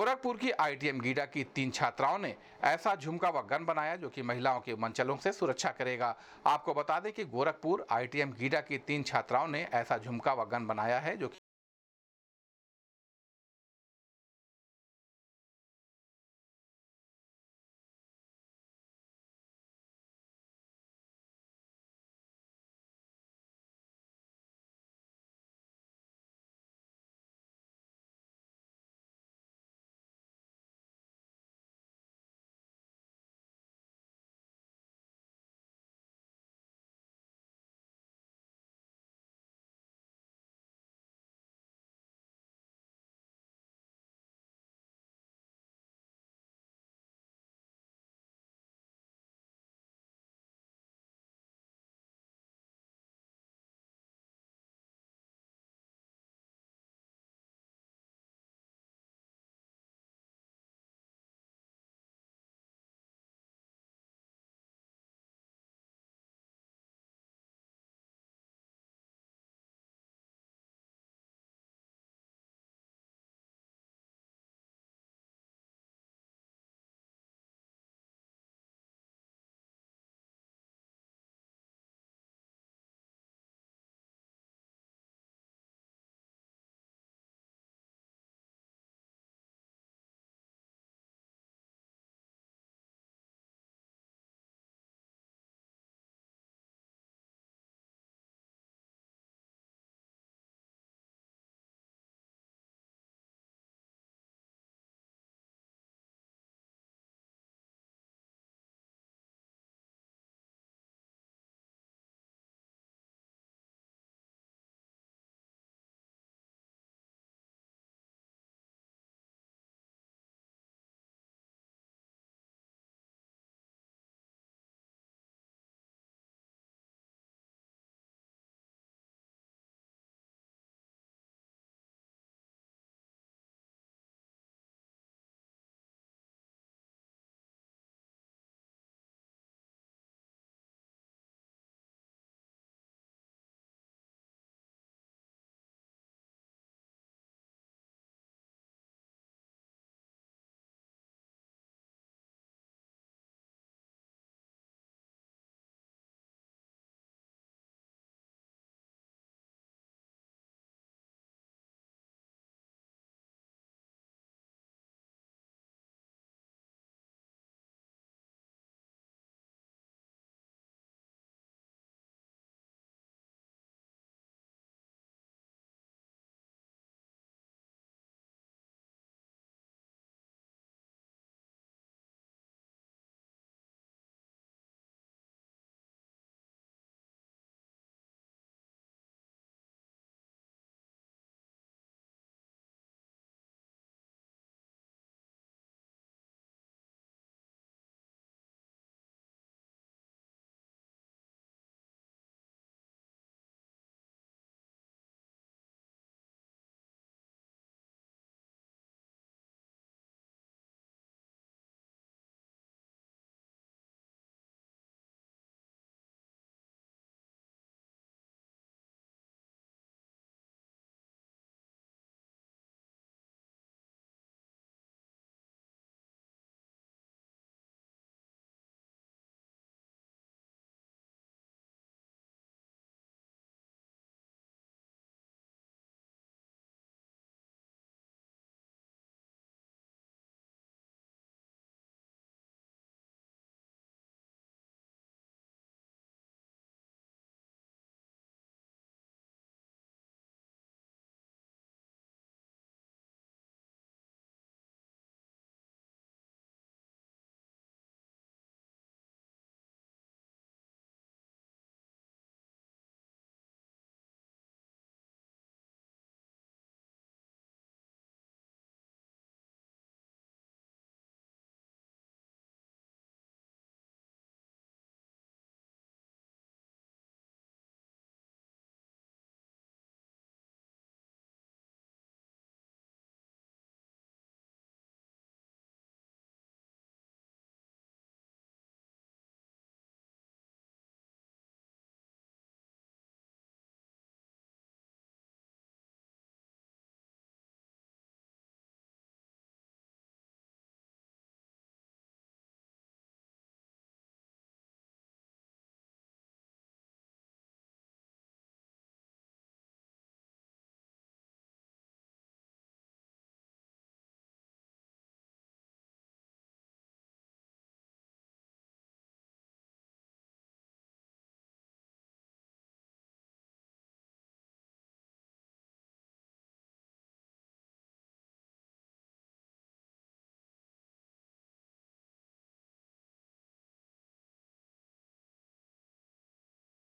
गोरखपुर की आईटीएम गीडा की तीन छात्राओं ने ऐसा झुमका व गन बनाया जो कि महिलाओं के मंचलों से सुरक्षा करेगा आपको बता दें कि गोरखपुर आईटीएम गीडा की तीन छात्राओं ने ऐसा झुमका व गन बनाया है जो कि